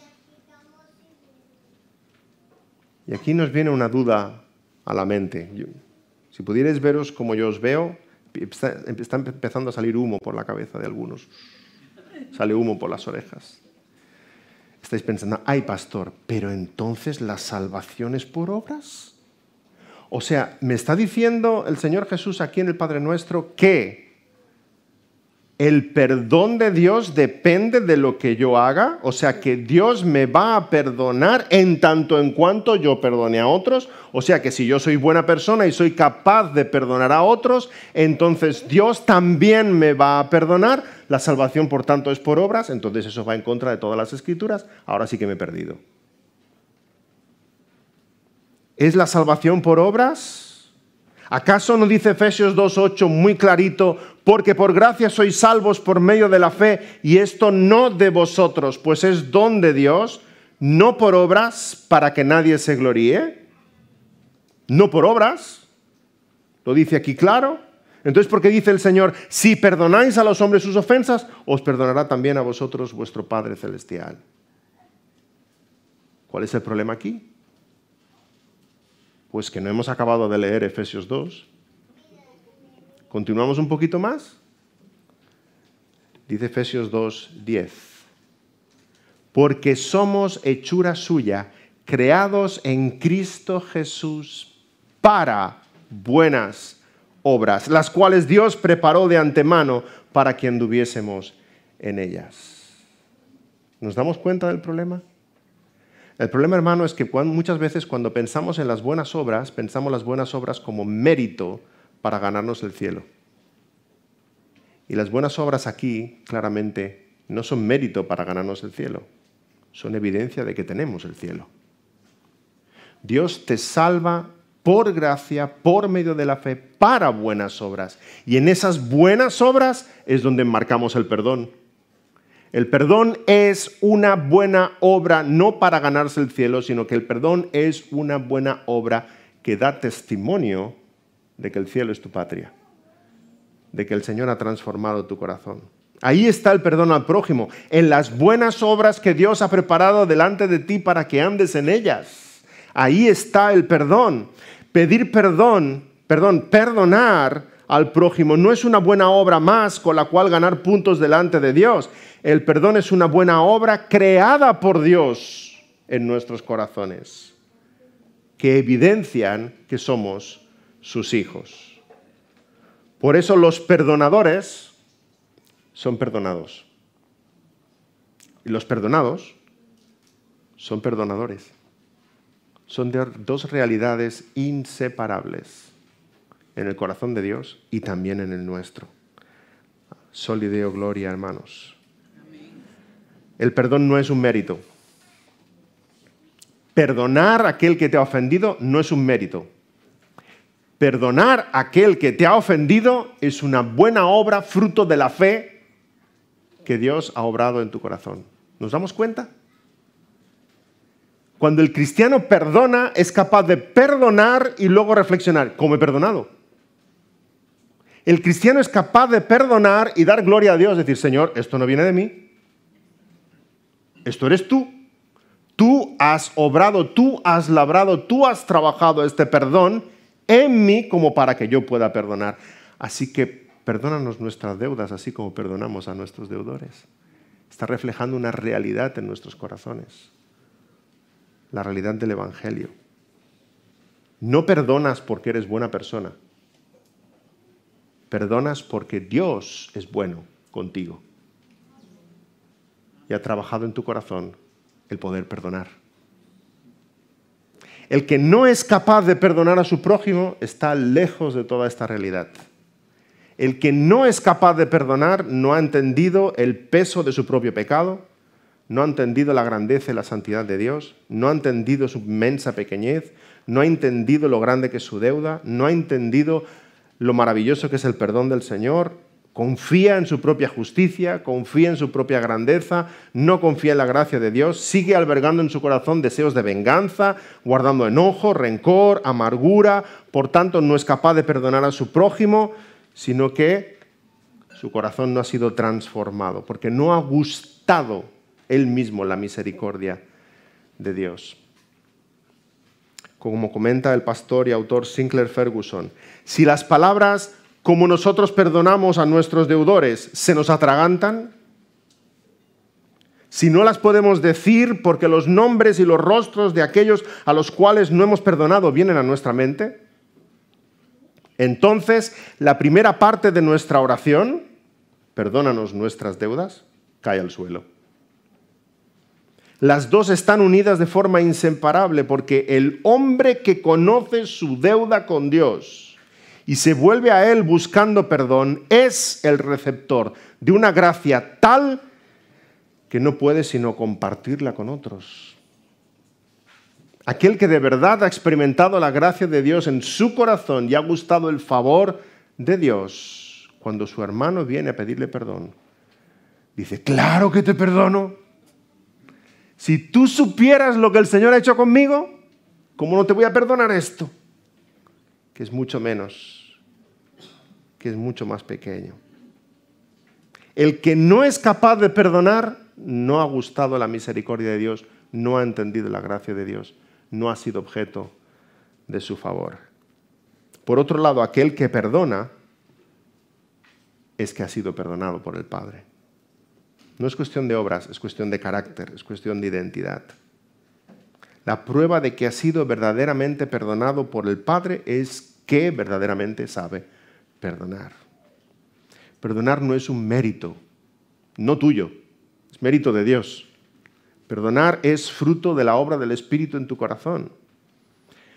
Y aquí nos viene una duda a la mente. si pudierais veros como yo os veo, está empezando a salir humo por la cabeza de algunos. Sale humo por las orejas estáis pensando, ay pastor, pero entonces la salvación es por obras. O sea, me está diciendo el Señor Jesús aquí en el Padre Nuestro que el perdón de Dios depende de lo que yo haga, o sea que Dios me va a perdonar en tanto en cuanto yo perdone a otros, o sea que si yo soy buena persona y soy capaz de perdonar a otros, entonces Dios también me va a perdonar, la salvación por tanto es por obras, entonces eso va en contra de todas las escrituras, ahora sí que me he perdido. ¿Es la salvación por obras? ¿Acaso no dice Efesios 2.8 muy clarito, porque por gracia sois salvos por medio de la fe, y esto no de vosotros, pues es don de Dios, no por obras para que nadie se gloríe? No por obras, lo dice aquí claro. Entonces, ¿por qué dice el Señor, si perdonáis a los hombres sus ofensas, os perdonará también a vosotros vuestro Padre Celestial? ¿Cuál es el problema aquí? Pues que no hemos acabado de leer Efesios 2. ¿Continuamos un poquito más? Dice Efesios 2, 10. Porque somos hechura suya, creados en Cristo Jesús para buenas obras, las cuales Dios preparó de antemano para que anduviésemos en ellas. ¿Nos damos cuenta del problema? El problema, hermano, es que muchas veces cuando pensamos en las buenas obras, pensamos las buenas obras como mérito para ganarnos el cielo. Y las buenas obras aquí, claramente, no son mérito para ganarnos el cielo, son evidencia de que tenemos el cielo. Dios te salva por gracia, por medio de la fe, para buenas obras. Y en esas buenas obras es donde marcamos el perdón el perdón es una buena obra no para ganarse el cielo, sino que el perdón es una buena obra que da testimonio de que el cielo es tu patria, de que el Señor ha transformado tu corazón. Ahí está el perdón al prójimo, en las buenas obras que Dios ha preparado delante de ti para que andes en ellas. Ahí está el perdón. Pedir perdón, perdón, perdonar al prójimo. No es una buena obra más con la cual ganar puntos delante de Dios. El perdón es una buena obra creada por Dios en nuestros corazones, que evidencian que somos sus hijos. Por eso los perdonadores son perdonados. Y los perdonados son perdonadores. Son dos realidades inseparables en el corazón de Dios y también en el nuestro. Solideo gloria, hermanos. El perdón no es un mérito. Perdonar a aquel que te ha ofendido no es un mérito. Perdonar a aquel que te ha ofendido es una buena obra, fruto de la fe que Dios ha obrado en tu corazón. ¿Nos damos cuenta? Cuando el cristiano perdona, es capaz de perdonar y luego reflexionar, ¿cómo he perdonado? el cristiano es capaz de perdonar y dar gloria a Dios, decir, Señor, esto no viene de mí, esto eres tú. Tú has obrado, tú has labrado, tú has trabajado este perdón en mí como para que yo pueda perdonar. Así que perdónanos nuestras deudas, así como perdonamos a nuestros deudores. Está reflejando una realidad en nuestros corazones, la realidad del Evangelio. No perdonas porque eres buena persona, Perdonas porque Dios es bueno contigo y ha trabajado en tu corazón el poder perdonar. El que no es capaz de perdonar a su prójimo está lejos de toda esta realidad. El que no es capaz de perdonar no ha entendido el peso de su propio pecado, no ha entendido la grandeza y la santidad de Dios, no ha entendido su inmensa pequeñez, no ha entendido lo grande que es su deuda, no ha entendido lo maravilloso que es el perdón del Señor, confía en su propia justicia, confía en su propia grandeza, no confía en la gracia de Dios, sigue albergando en su corazón deseos de venganza, guardando enojo, rencor, amargura, por tanto no es capaz de perdonar a su prójimo, sino que su corazón no ha sido transformado, porque no ha gustado él mismo la misericordia de Dios como comenta el pastor y autor Sinclair Ferguson, si las palabras como nosotros perdonamos a nuestros deudores se nos atragantan, si no las podemos decir porque los nombres y los rostros de aquellos a los cuales no hemos perdonado vienen a nuestra mente, entonces la primera parte de nuestra oración, perdónanos nuestras deudas, cae al suelo. Las dos están unidas de forma inseparable porque el hombre que conoce su deuda con Dios y se vuelve a Él buscando perdón es el receptor de una gracia tal que no puede sino compartirla con otros. Aquel que de verdad ha experimentado la gracia de Dios en su corazón y ha gustado el favor de Dios, cuando su hermano viene a pedirle perdón, dice, claro que te perdono si tú supieras lo que el Señor ha hecho conmigo, ¿cómo no te voy a perdonar esto? Que es mucho menos, que es mucho más pequeño. El que no es capaz de perdonar no ha gustado la misericordia de Dios, no ha entendido la gracia de Dios, no ha sido objeto de su favor. Por otro lado, aquel que perdona es que ha sido perdonado por el Padre. No es cuestión de obras, es cuestión de carácter, es cuestión de identidad. La prueba de que ha sido verdaderamente perdonado por el Padre es que verdaderamente sabe perdonar. Perdonar no es un mérito, no tuyo, es mérito de Dios. Perdonar es fruto de la obra del Espíritu en tu corazón.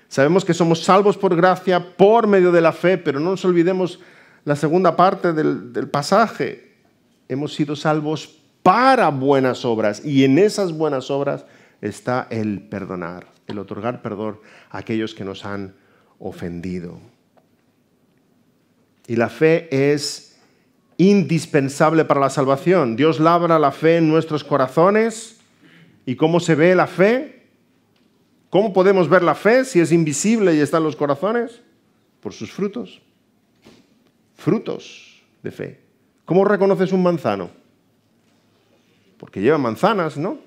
Sabemos que somos salvos por gracia, por medio de la fe, pero no nos olvidemos la segunda parte del, del pasaje. Hemos sido salvos para buenas obras. Y en esas buenas obras está el perdonar, el otorgar perdón a aquellos que nos han ofendido. Y la fe es indispensable para la salvación. Dios labra la fe en nuestros corazones. ¿Y cómo se ve la fe? ¿Cómo podemos ver la fe si es invisible y está en los corazones? Por sus frutos. Frutos de fe. ¿Cómo reconoces un manzano? porque lleva manzanas, ¿no?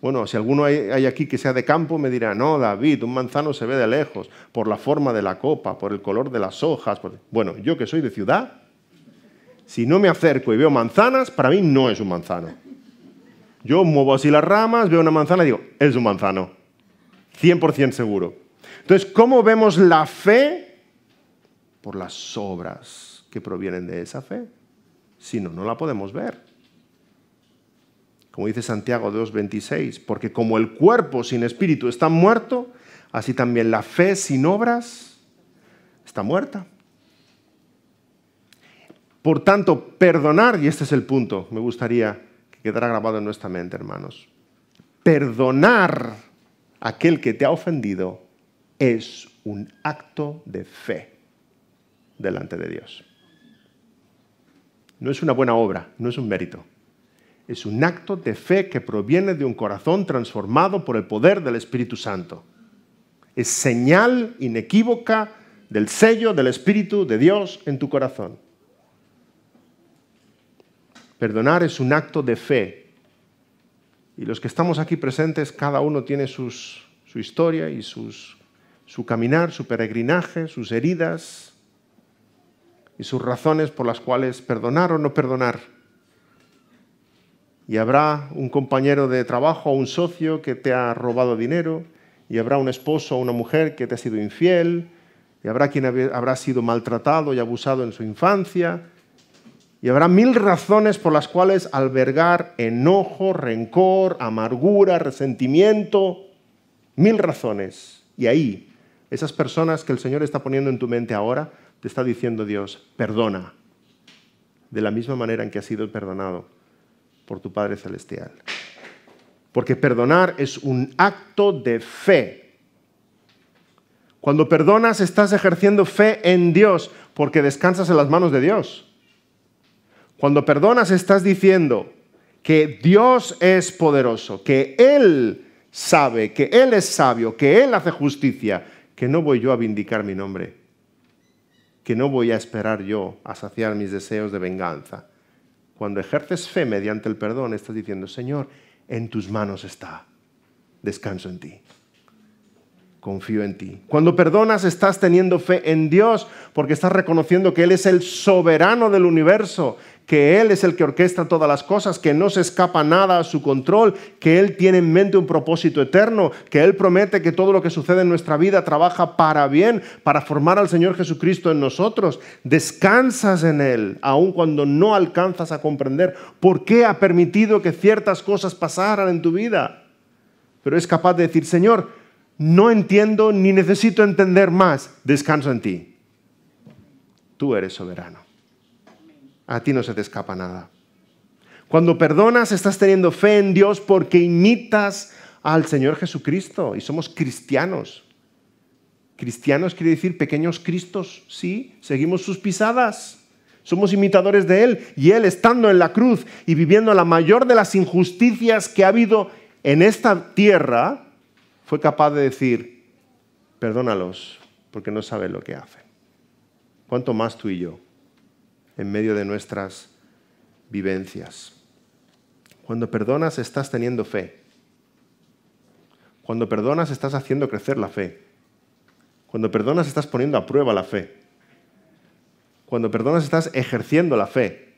Bueno, si alguno hay, aquí que sea de campo, me dirá, no, David, un manzano se ve de lejos, por la forma de la copa, por el color de las hojas. Bueno, yo que soy de ciudad, si no me acerco y veo manzanas, para mí no es un manzano. Yo muevo así las ramas, veo una manzana y digo, es un manzano. 100% seguro. Entonces, ¿cómo vemos la fe? Por las obras que provienen de esa fe. Si no, no la podemos ver como dice Santiago 2.26, porque como el cuerpo sin espíritu está muerto, así también la fe sin obras está muerta. Por tanto, perdonar, y este es el punto, me gustaría que quedara grabado en nuestra mente, hermanos, perdonar a aquel que te ha ofendido es un acto de fe delante de Dios. No es una buena obra, no es un mérito es un acto de fe que proviene de un corazón transformado por el poder del Espíritu Santo. Es señal inequívoca del sello del Espíritu de Dios en tu corazón. Perdonar es un acto de fe. Y los que estamos aquí presentes, cada uno tiene su historia y su caminar, su peregrinaje, sus heridas y sus razones por las cuales perdonar o no perdonar y habrá un compañero de trabajo o un socio que te ha robado dinero, y habrá un esposo o una mujer que te ha sido infiel, y habrá quien habrá sido maltratado y abusado en su infancia, y habrá mil razones por las cuales albergar enojo, rencor, amargura, resentimiento, mil razones. Y ahí, esas personas que el Señor está poniendo en tu mente ahora, te está diciendo Dios, perdona, de la misma manera en que ha sido perdonado por tu Padre Celestial. Porque perdonar es un acto de fe. Cuando perdonas estás ejerciendo fe en Dios porque descansas en las manos de Dios. Cuando perdonas estás diciendo que Dios es poderoso, que Él sabe, que Él es sabio, que Él hace justicia, que no voy yo a vindicar mi nombre, que no voy a esperar yo a saciar mis deseos de venganza cuando ejerces fe mediante el perdón, estás diciendo, Señor, en tus manos está. Descanso en ti. Confío en ti. Cuando perdonas, estás teniendo fe en Dios, porque estás reconociendo que Él es el soberano del universo, que Él es el que orquesta todas las cosas, que no se escapa nada a su control, que Él tiene en mente un propósito eterno, que Él promete que todo lo que sucede en nuestra vida trabaja para bien, para formar al Señor Jesucristo en nosotros. Descansas en Él, aun cuando no alcanzas a comprender por qué ha permitido que ciertas cosas pasaran en tu vida. Pero es capaz de decir, Señor, no entiendo ni necesito entender más, descanso en ti. Tú eres soberano a ti no se te escapa nada. Cuando perdonas, estás teniendo fe en Dios porque imitas al Señor Jesucristo y somos cristianos. Cristianos quiere decir pequeños cristos, sí, seguimos sus pisadas. Somos imitadores de Él y Él estando en la cruz y viviendo la mayor de las injusticias que ha habido en esta tierra, fue capaz de decir, perdónalos porque no saben lo que hacen. ¿Cuánto más tú y yo? en medio de nuestras vivencias. Cuando perdonas estás teniendo fe. Cuando perdonas estás haciendo crecer la fe. Cuando perdonas estás poniendo a prueba la fe. Cuando perdonas estás ejerciendo la fe.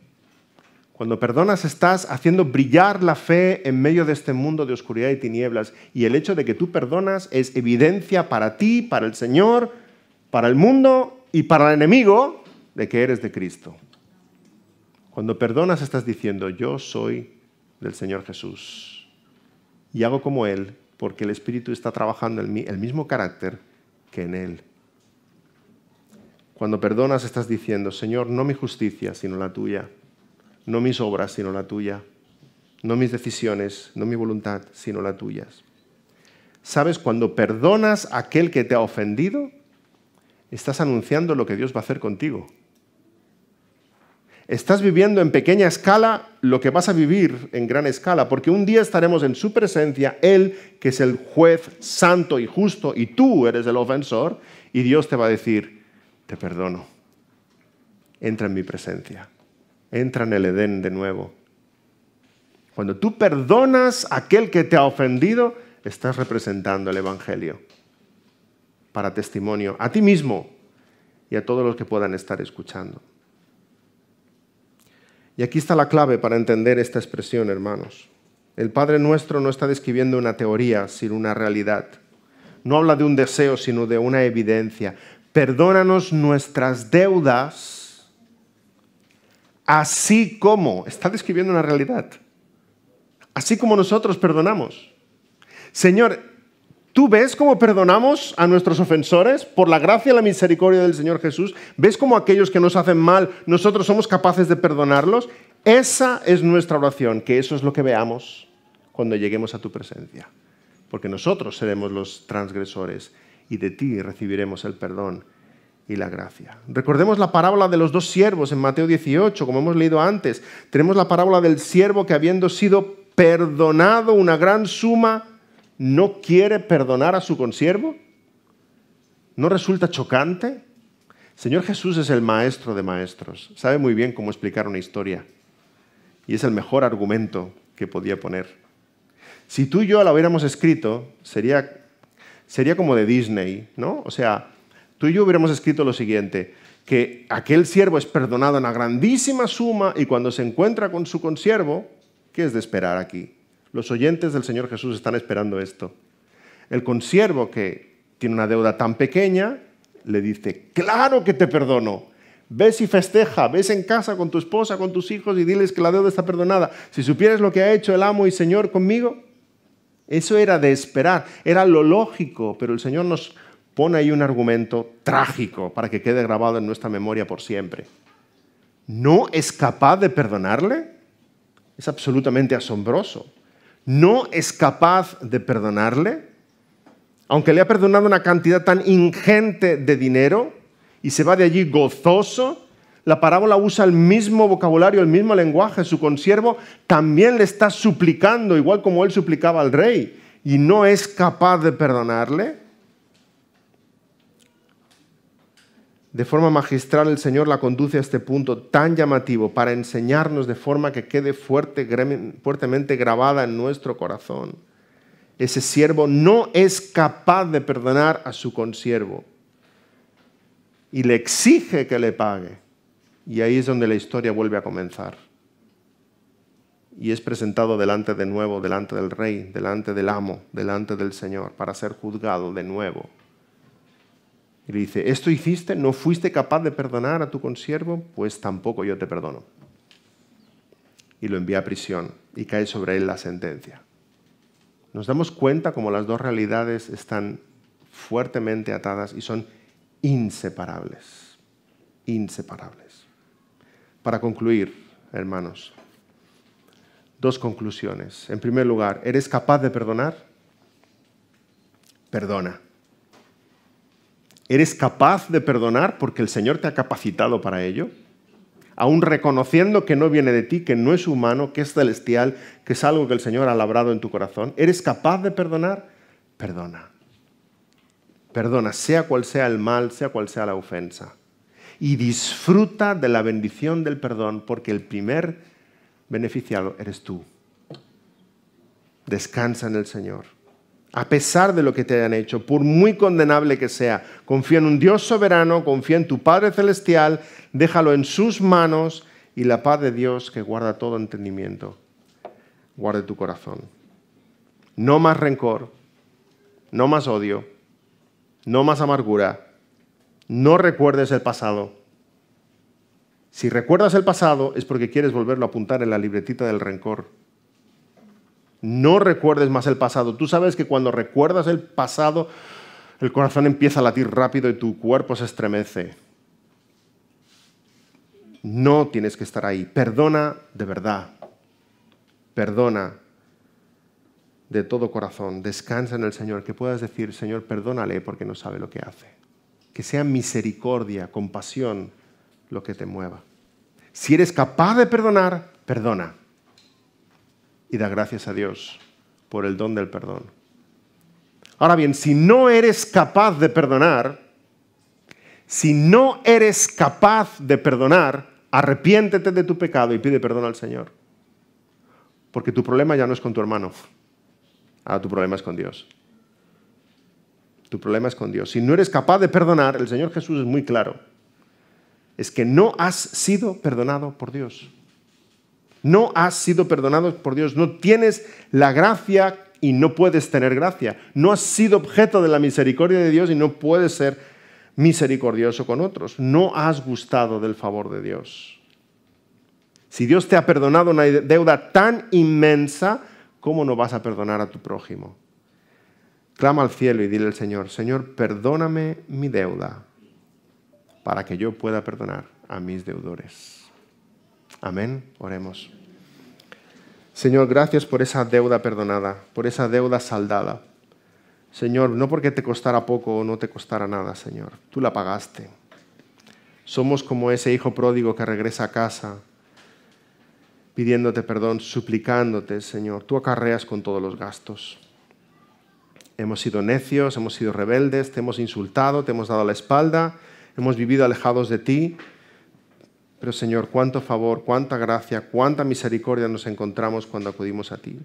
Cuando perdonas estás haciendo brillar la fe en medio de este mundo de oscuridad y tinieblas. Y el hecho de que tú perdonas es evidencia para ti, para el Señor, para el mundo y para el enemigo de que eres de Cristo. Cuando perdonas estás diciendo, yo soy del Señor Jesús y hago como Él porque el Espíritu está trabajando en mí el mismo carácter que en Él. Cuando perdonas estás diciendo, Señor, no mi justicia, sino la tuya, no mis obras, sino la tuya, no mis decisiones, no mi voluntad, sino la tuya. ¿Sabes? Cuando perdonas a aquel que te ha ofendido, estás anunciando lo que Dios va a hacer contigo. Estás viviendo en pequeña escala lo que vas a vivir en gran escala, porque un día estaremos en su presencia, Él, que es el juez santo y justo, y tú eres el ofensor, y Dios te va a decir, te perdono, entra en mi presencia, entra en el Edén de nuevo. Cuando tú perdonas a aquel que te ha ofendido, estás representando el Evangelio para testimonio a ti mismo y a todos los que puedan estar escuchando. Y aquí está la clave para entender esta expresión, hermanos. El Padre nuestro no está describiendo una teoría, sino una realidad. No habla de un deseo, sino de una evidencia. Perdónanos nuestras deudas, así como, está describiendo una realidad, así como nosotros perdonamos. Señor, ¿Tú ves cómo perdonamos a nuestros ofensores por la gracia y la misericordia del Señor Jesús? ¿Ves cómo aquellos que nos hacen mal, nosotros somos capaces de perdonarlos? Esa es nuestra oración, que eso es lo que veamos cuando lleguemos a tu presencia. Porque nosotros seremos los transgresores y de ti recibiremos el perdón y la gracia. Recordemos la parábola de los dos siervos en Mateo 18, como hemos leído antes. Tenemos la parábola del siervo que habiendo sido perdonado una gran suma no quiere perdonar a su consiervo? ¿No resulta chocante? Señor Jesús es el maestro de maestros, sabe muy bien cómo explicar una historia y es el mejor argumento que podía poner. Si tú y yo la hubiéramos escrito, sería, como de Disney, ¿no? O sea, tú y yo hubiéramos escrito lo siguiente, que aquel siervo es perdonado en una grandísima suma y cuando se encuentra con su consiervo, ¿qué es de esperar aquí? Los oyentes del Señor Jesús están esperando esto. El consiervo que tiene una deuda tan pequeña le dice, claro que te perdono. Ves y festeja, ves en casa con tu esposa, con tus hijos y diles que la deuda está perdonada. Si supieras lo que ha hecho el amo y Señor conmigo, eso era de esperar, era lo lógico, pero el Señor nos pone ahí un argumento trágico para que quede grabado en nuestra memoria por siempre. ¿No es capaz de perdonarle? Es absolutamente asombroso no es capaz de perdonarle, aunque le ha perdonado una cantidad tan ingente de dinero y se va de allí gozoso, la parábola usa el mismo vocabulario, el mismo lenguaje. Su consiervo también le está suplicando, igual como él suplicaba al rey, y no es capaz de perdonarle. De forma magistral el Señor la conduce a este punto tan llamativo para enseñarnos de forma que quede fuerte, fuertemente grabada en nuestro corazón. Ese siervo no es capaz de perdonar a su consiervo y le exige que le pague. Y ahí es donde la historia vuelve a comenzar. Y es presentado delante de nuevo, delante del rey, delante del amo, delante del Señor, para ser juzgado de nuevo. Y le dice, esto hiciste, no fuiste capaz de perdonar a tu consiervo, pues tampoco yo te perdono. Y lo envía a prisión y cae sobre él la sentencia. Nos damos cuenta como las dos realidades están fuertemente atadas y son inseparables, inseparables. Para concluir, hermanos, dos conclusiones. En primer lugar, ¿eres capaz de perdonar? Perdona. ¿Eres capaz de perdonar porque el Señor te ha capacitado para ello? Aún reconociendo que no viene de ti, que no es humano, que es celestial, que es algo que el Señor ha labrado en tu corazón, ¿eres capaz de perdonar? Perdona. Perdona, sea cual sea el mal, sea cual sea la ofensa. Y disfruta de la bendición del perdón, porque el primer beneficiado eres tú. Descansa en el Señor a pesar de lo que te hayan hecho, por muy condenable que sea. Confía en un Dios soberano, confía en tu Padre Celestial, déjalo en sus manos y la paz de Dios que guarda todo entendimiento, guarde tu corazón. No más rencor, no más odio, no más amargura, no recuerdes el pasado. Si recuerdas el pasado es porque quieres volverlo a apuntar en la libretita del rencor. No recuerdes más el pasado. Tú sabes que cuando recuerdas el pasado, el corazón empieza a latir rápido y tu cuerpo se estremece. No tienes que estar ahí. Perdona de verdad. Perdona de todo corazón. Descansa en el Señor. Que puedas decir, Señor, perdónale porque no sabe lo que hace. Que sea misericordia, compasión lo que te mueva. Si eres capaz de perdonar, perdona y da gracias a Dios por el don del perdón. Ahora bien, si no eres capaz de perdonar, si no eres capaz de perdonar, arrepiéntete de tu pecado y pide perdón al Señor. Porque tu problema ya no es con tu hermano. Ahora tu problema es con Dios. Tu problema es con Dios. Si no eres capaz de perdonar, el Señor Jesús es muy claro. Es que no has sido perdonado por Dios no has sido perdonado por Dios, no tienes la gracia y no puedes tener gracia, no has sido objeto de la misericordia de Dios y no puedes ser misericordioso con otros, no has gustado del favor de Dios. Si Dios te ha perdonado una deuda tan inmensa, ¿cómo no vas a perdonar a tu prójimo? Clama al cielo y dile al Señor, Señor, perdóname mi deuda para que yo pueda perdonar a mis deudores. Amén. Oremos. Señor, gracias por esa deuda perdonada, por esa deuda saldada. Señor, no porque te costara poco o no te costara nada, Señor, tú la pagaste. Somos como ese hijo pródigo que regresa a casa pidiéndote perdón, suplicándote, Señor, tú acarreas con todos los gastos. Hemos sido necios, hemos sido rebeldes, te hemos insultado, te hemos dado la espalda, hemos vivido alejados de ti, pero Señor, cuánto favor, cuánta gracia, cuánta misericordia nos encontramos cuando acudimos a ti.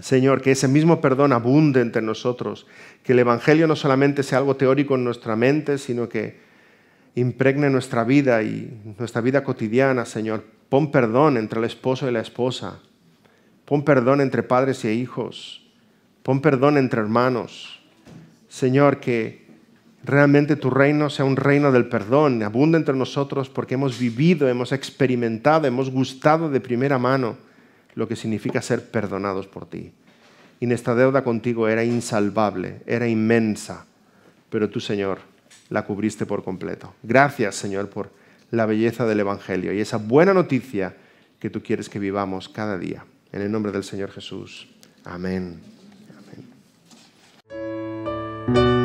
Señor, que ese mismo perdón abunde entre nosotros, que el Evangelio no solamente sea algo teórico en nuestra mente, sino que impregne nuestra vida y nuestra vida cotidiana, Señor. Pon perdón entre el esposo y la esposa. Pon perdón entre padres e hijos. Pon perdón entre hermanos. Señor, que realmente tu reino sea un reino del perdón, abunda entre nosotros porque hemos vivido, hemos experimentado, hemos gustado de primera mano lo que significa ser perdonados por ti. Y nuestra deuda contigo era insalvable, era inmensa, pero tú, Señor, la cubriste por completo. Gracias, Señor, por la belleza del Evangelio y esa buena noticia que tú quieres que vivamos cada día. En el nombre del Señor Jesús. Amén. Amén.